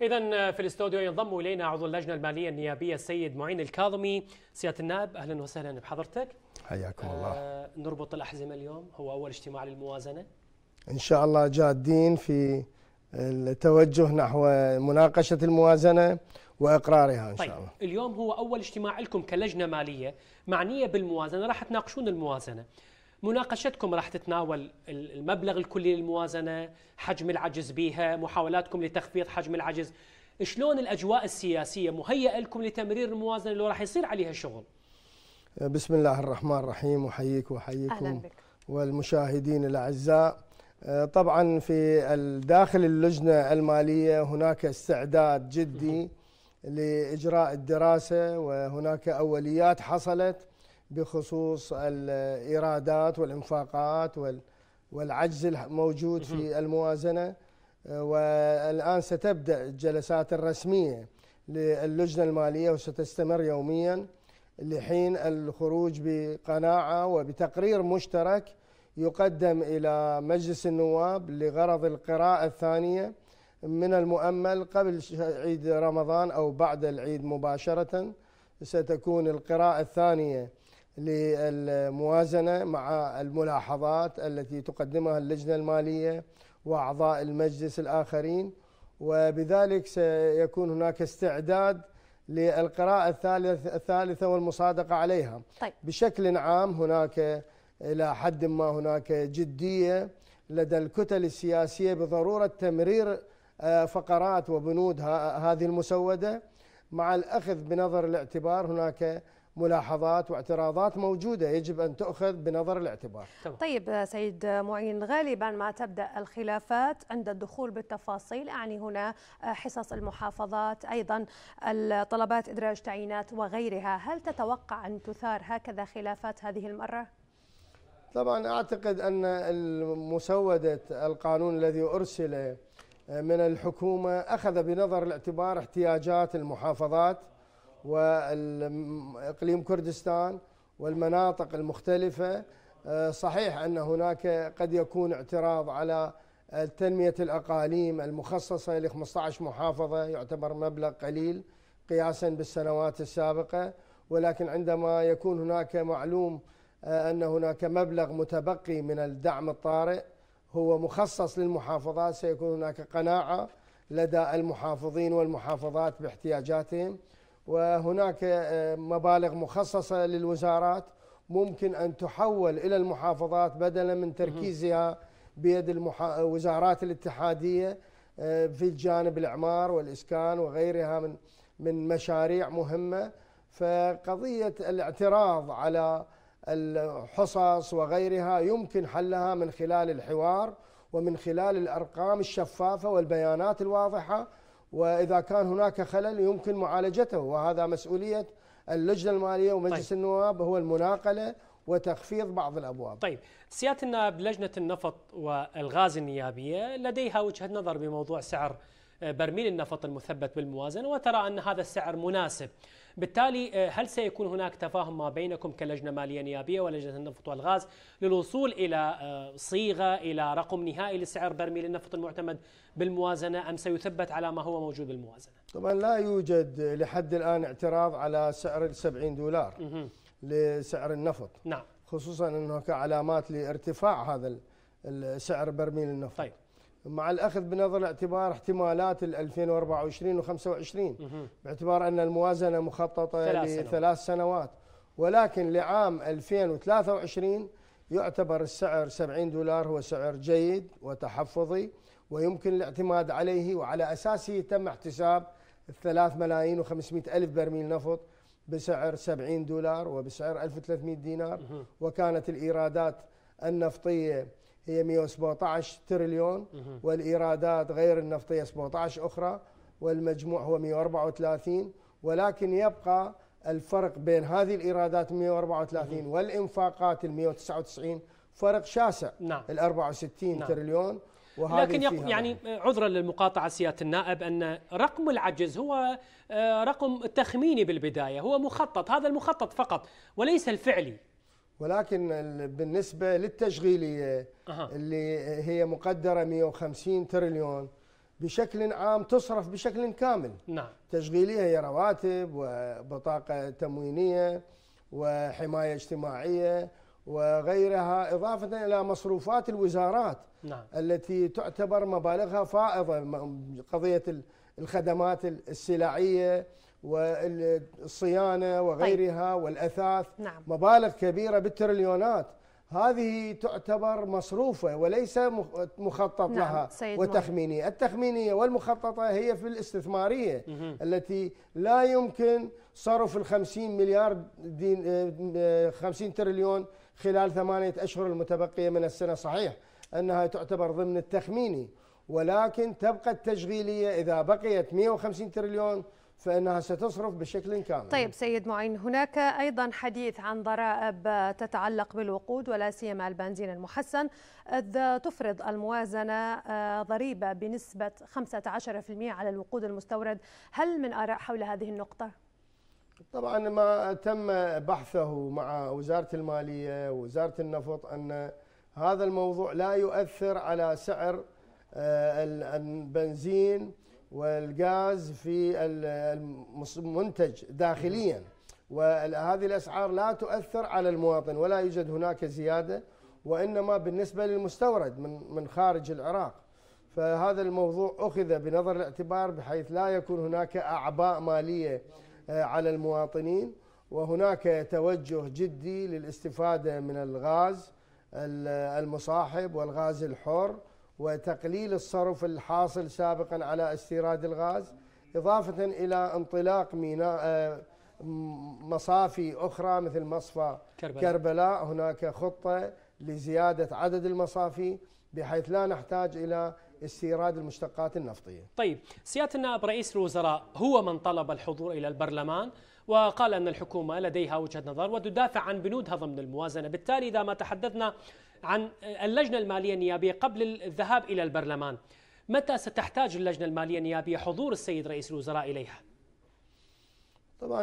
إذا آه، في الاستوديو ينضم إلينا عضو اللجنة المالية النيابية السيد معين الكاظمي سيادة النائب أهلا وسهلا بحضرتك حياكم آه، الله آه نربط الأحزمة اليوم هو أول اجتماع للموازنة إن شاء الله جادين في التوجه نحو مناقشة الموازنة وإقرارها إن طيب شاء الله اليوم هو أول اجتماع لكم كلجنة مالية معنية بالموازنة راح تناقشون الموازنة مناقشتكم راح تتناول المبلغ الكلي للموازنة حجم العجز بها محاولاتكم لتخفيض حجم العجز شلون الأجواء السياسية مهيئة لكم لتمرير الموازنة اللي راح يصير عليها شغل بسم الله الرحمن الرحيم أحييك وأحييكم والمشاهدين الأعزاء آه، طبعا في داخل اللجنة المالية هناك استعداد جدي لإجراء الدراسة وهناك أوليات حصلت بخصوص الايرادات والانفاقات والعجز الموجود في الموازنه آه، والان ستبدا الجلسات الرسميه للجنه الماليه وستستمر يوميا لحين الخروج بقناعه وبتقرير مشترك يقدم الى مجلس النواب لغرض القراءه الثانيه من المؤمل قبل عيد رمضان او بعد العيد مباشره ستكون القراءه الثانيه للموازنه مع الملاحظات التي تقدمها اللجنه الماليه واعضاء المجلس الاخرين وبذلك سيكون هناك استعداد للقراءه الثالثه والمصادقه عليها طيب. بشكل عام هناك الى حد ما هناك جديه لدى الكتل السياسيه بضروره تمرير آه، فقرات وبنود هذه المسوده مع الاخذ بنظر الاعتبار هناك ملاحظات واعتراضات موجودة يجب أن تؤخذ بنظر الاعتبار طيب سيد معين غالبا ما تبدأ الخلافات عند الدخول بالتفاصيل أعني هنا حصص المحافظات أيضا الطلبات إدراج تعيينات وغيرها هل تتوقع أن تثار هكذا خلافات هذه المرة؟ طبعا أعتقد أن مسودة القانون الذي أرسل من الحكومة أخذ بنظر الاعتبار احتياجات المحافظات واقليم كردستان والمناطق المختلفه آه، صحيح ان هناك قد يكون اعتراض على تنميه الاقاليم المخصصه ل 15 محافظه يعتبر مبلغ قليل قياسا بالسنوات السابقه ولكن عندما يكون هناك معلوم آه، ان هناك مبلغ متبقي من الدعم الطارئ هو مخصص للمحافظات سيكون هناك قناعه لدى المحافظين والمحافظات باحتياجاتهم وهناك آه، مبالغ مخصصة للوزارات ممكن أن تحول إلى المحافظات بدلا من تركيزها بيد المحا... وزارات الاتحادية آه، في الجانب الإعمار والإسكان وغيرها من من مشاريع مهمة فقضية الاعتراض على الحصص وغيرها يمكن حلها من خلال الحوار ومن خلال الأرقام الشفافة والبيانات الواضحة واذا كان هناك خلل يمكن معالجته وهذا مسؤوليه اللجنه الماليه ومجلس طيب. النواب هو المناقله وتخفيض بعض الابواب. طيب، سياده النائب لجنه النفط والغاز النيابيه لديها وجهه نظر بموضوع سعر برميل النفط المثبت بالموازنه وترى ان هذا السعر مناسب. بالتالي آه، هل سيكون هناك تفاهم ما بينكم كلجنة مالية نيابية ولجنة النفط والغاز للوصول إلى آه، صيغة إلى رقم نهائي لسعر برميل النفط المعتمد بالموازنة أم سيثبت على ما هو موجود بالموازنة طبعا لا يوجد لحد الآن اعتراض على سعر 70 دولار لسعر النفط نعم خصوصا أنه كعلامات لارتفاع هذا سعر برميل النفط طيب مع الاخذ بنظر الاعتبار احتمالات ال 2024 و25 باعتبار ان الموازنه مخططه ثلاث لثلاث سنوات. ولكن لعام 2023 يعتبر السعر 70 دولار هو سعر جيد وتحفظي ويمكن الاعتماد عليه وعلى اساسه تم احتساب 3 ملايين و500 الف برميل نفط بسعر 70 دولار وبسعر 1300 دينار وكانت الايرادات النفطيه هي 117 تريليون والايرادات غير النفطيه 17 اخرى والمجموع هو 134 ولكن يبقى الفرق بين هذه الايرادات 134 والانفاقات ال 199 فرق شاسع نعم ال 64 نعم. تريليون لكن نعم. يعني عذرا للمقاطعه سياده النائب ان رقم العجز هو آه، رقم تخميني بالبدايه هو مخطط هذا المخطط فقط وليس الفعلي ولكن بالنسبه للتشغيليه أه. اللي هي مقدره 150 تريليون بشكل عام تصرف بشكل كامل نعم تشغيليه هي رواتب وبطاقه تموينيه وحمايه اجتماعيه وغيرها إضافة إلى مصروفات الوزارات نعم. التي تعتبر مبالغها فائضة قضية الخدمات السلعية والصيانة وغيرها طيب. والأثاث نعم. مبالغ كبيرة بالتريليونات هذه تعتبر مصروفة وليس مخطط نعم. لها وتخمينية التخمينية والمخططة هي في الاستثمارية مهم. التي لا يمكن صرف الخمسين مليار دين آه، آه، خمسين تريليون خلال ثمانية أشهر المتبقية من السنة صحيح أنها تعتبر ضمن التخميني ولكن تبقى التشغيلية إذا بقيت 150 تريليون فانها ستصرف بشكل كامل. طيب سيد معين هناك ايضا حديث عن ضرائب تتعلق بالوقود ولا سيما البنزين المحسن اذ تفرض الموازنه آه، ضريبه بنسبه 15% على الوقود المستورد، هل من اراء حول هذه النقطه؟ طبعا ما تم بحثه مع وزاره الماليه ووزاره النفط ان هذا الموضوع لا يؤثر على سعر آه، البنزين والغاز في المنتج داخليا وهذه الأسعار لا تؤثر على المواطن ولا يوجد هناك زيادة وإنما بالنسبة للمستورد من من خارج العراق فهذا الموضوع أخذ بنظر الاعتبار بحيث لا يكون هناك أعباء مالية آه، على المواطنين وهناك توجه جدي للاستفادة من الغاز المصاحب والغاز الحر وتقليل الصرف الحاصل سابقا على استيراد الغاز إضافة إلى انطلاق ميناء آه، مصافي أخرى مثل مصفى كربلاء, كربلاء هناك خطة لزيادة عدد المصافي بحيث لا نحتاج إلى استيراد المشتقات النفطية طيب سيادة النائب رئيس الوزراء هو من طلب الحضور إلى البرلمان وقال أن الحكومة لديها وجهة نظر وتدافع عن بنودها ضمن الموازنة بالتالي إذا ما تحدثنا عن اللجنة المالية النيابية قبل الذهاب إلى البرلمان متى ستحتاج اللجنة المالية النيابية حضور السيد رئيس الوزراء إليها؟ طبعا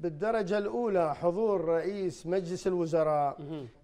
بالدرجة الأولى حضور رئيس مجلس الوزراء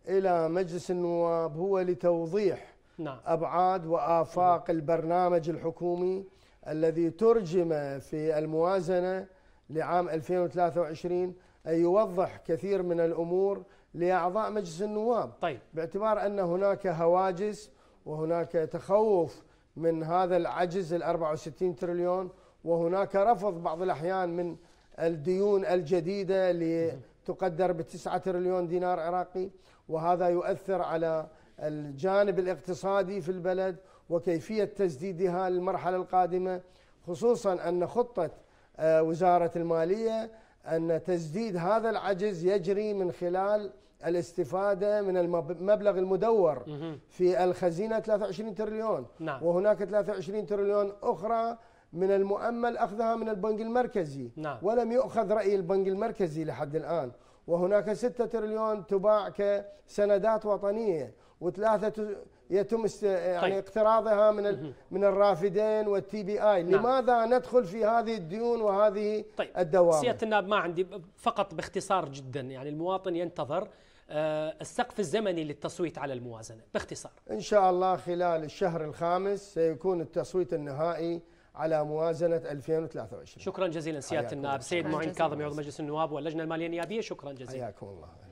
إلى مجلس النواب هو لتوضيح نعم. أبعاد وآفاق نعم. البرنامج الحكومي الذي ترجم في الموازنة لعام 2023 أن يوضح كثير من الأمور لاعضاء مجلس النواب طيب باعتبار ان هناك هواجس وهناك تخوف من هذا العجز ال 64 تريليون وهناك رفض بعض الاحيان من الديون الجديده اللي تقدر ب 9 تريليون دينار عراقي وهذا يؤثر على الجانب الاقتصادي في البلد وكيفيه تسديدها للمرحله القادمه خصوصا ان خطه آه، وزاره الماليه أن تسديد هذا العجز يجري من خلال الاستفادة من المبلغ المدور في الخزينة 23 تريليون نعم. وهناك 23 تريليون أخرى من المؤمل أخذها من البنك المركزي نعم. ولم يؤخذ رأي البنك المركزي لحد الآن وهناك 6 تريليون تباع كسندات وطنية وثلاثة يتم است... آه، يعني طيب. اقتراضها من ال... من الرافدين والتي بي اي نعم. لماذا ندخل في هذه الديون وهذه طيب. الدوامه سياده النائب ما عندي فقط باختصار جدا يعني المواطن ينتظر آه، السقف الزمني للتصويت على الموازنه باختصار ان شاء الله خلال الشهر الخامس سيكون التصويت النهائي على موازنة 2023 شكرا جزيلا سيادة النائب سيد معين كاظم عضو مجلس النواب واللجنة المالية النيابية شكرا جزيلا حياكم الله